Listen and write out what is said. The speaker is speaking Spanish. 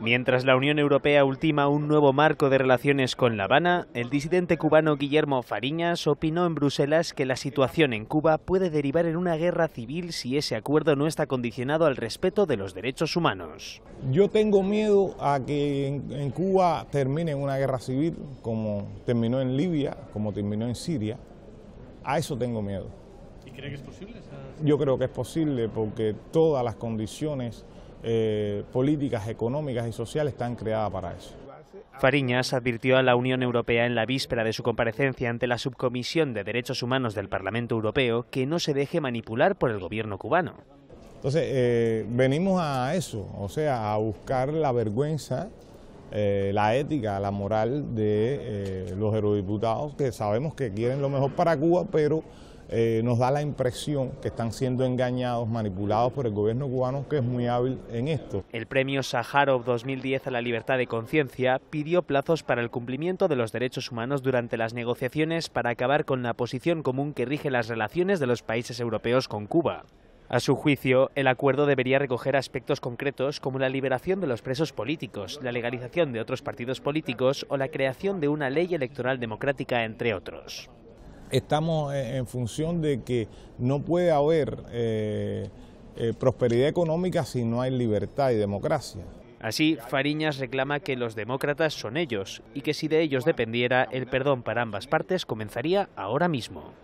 Mientras la Unión Europea ultima un nuevo marco de relaciones con La Habana, el disidente cubano Guillermo Fariñas opinó en Bruselas que la situación en Cuba puede derivar en una guerra civil si ese acuerdo no está condicionado al respeto de los derechos humanos. Yo tengo miedo a que en, Cuba termine una guerra civil como terminó en Libia, como terminó en Siria. A eso tengo miedo. ¿Y cree que es posible? Yo creo que es posible porque todas las condiciones eh, políticas, económicas y sociales están creadas para eso. Fariñas advirtió a la Unión Europea en la víspera de su comparecencia ante la Subcomisión de Derechos Humanos del Parlamento Europeo que no se deje manipular por el gobierno cubano. Entonces, eh, venimos a eso, o sea, a buscar la vergüenza eh, la ética, la moral de eh, los eurodiputados que sabemos que quieren lo mejor para Cuba, pero eh, nos da la impresión que están siendo engañados, manipulados por el gobierno cubano, que es muy hábil en esto. El premio Sájarov 2010 a la libertad de conciencia pidió plazos para el cumplimiento de los derechos humanos durante las negociaciones para acabar con la posición común que rige las relaciones de los países europeos con Cuba. A su juicio, el acuerdo debería recoger aspectos concretos como la liberación de los presos políticos, la legalización de otros partidos políticos o la creación de una ley electoral democrática, entre otros. Estamos e, en función de que no puede haber eh, eh, prosperidad económica si no hay libertad y democracia. Así, Fariñas reclama que los demócratas son ellos y que si de ellos dependiera, el perdón para ambas partes comenzaría ahora mismo.